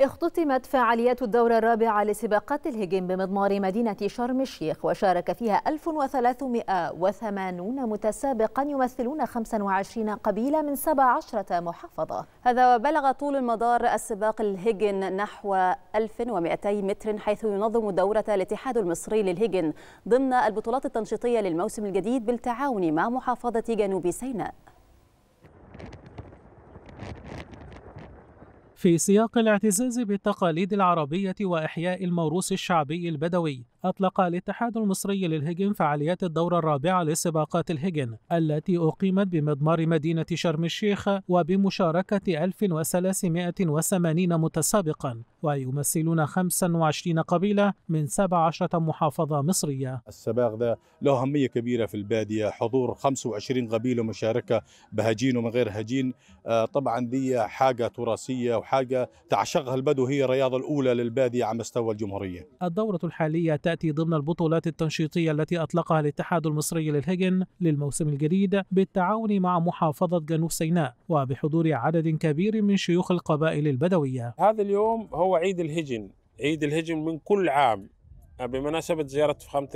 اختتمت فعاليات الدورة الرابعة لسباقات الهجين بمضمار مدينة شرم الشيخ وشارك فيها 1380 متسابقا يمثلون 25 قبيلة من 17 محافظة هذا وبلغ طول المدار السباق الهجن نحو 1200 متر حيث ينظم دورة الاتحاد المصري للهجن ضمن البطولات التنشيطية للموسم الجديد بالتعاون مع محافظة جنوب سيناء في سياق الاعتزاز بالتقاليد العربية وإحياء الموروث الشعبي البدوي أطلق الاتحاد المصري للهجن فعاليات الدورة الرابعة لسباقات الهجن التي أقيمت بمضمار مدينة شرم الشيخ وبمشاركة 1380 متسابقا ويمثلون 25 قبيلة من 17 محافظة مصرية السباق ده له أهمية كبيرة في البادية حضور 25 قبيلة مشاركة بهجين ومن غير هجين آه، طبعا دي حاجة تراثية وحاجة حاجة تعشقها البدو هي الرياضة الأولى للبادية على مستوى الجمهورية الدورة الحالية تأتي ضمن البطولات التنشيطية التي أطلقها الاتحاد المصري للهجن للموسم الجديد بالتعاون مع محافظة جنوب سيناء وبحضور عدد كبير من شيوخ القبائل البدوية هذا اليوم هو عيد الهجن عيد الهجن من كل عام بمناسبة زيارة فخامة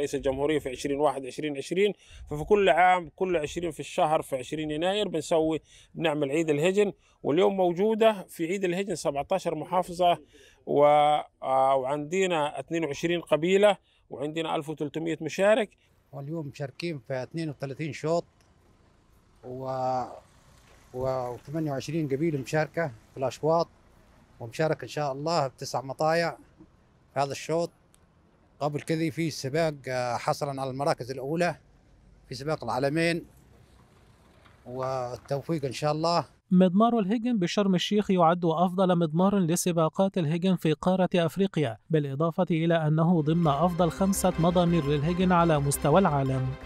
رئيس الجمهورية في 2021 2020 ففي كل عام كل 20 في الشهر في 20 يناير بنسوي بنعمل عيد الهجن واليوم موجودة في عيد الهجن 17 محافظة و... آه، وعندنا 22 قبيلة وعندنا 1300 مشارك واليوم مشاركين في 32 شوط و و28 قبيله مشاركه في الاشواط ومشارك ان شاء الله بتسع مطايع في هذا الشوط قبل كذي في سباق آه، حصلا على المراكز الاولى في سباق العالمين والتوفيق ان شاء الله مضمار الهجن بشرم الشيخ يعد أفضل مضمار لسباقات الهجن في قارة أفريقيا بالإضافة إلى أنه ضمن أفضل خمسة مضامير للهجن على مستوى العالم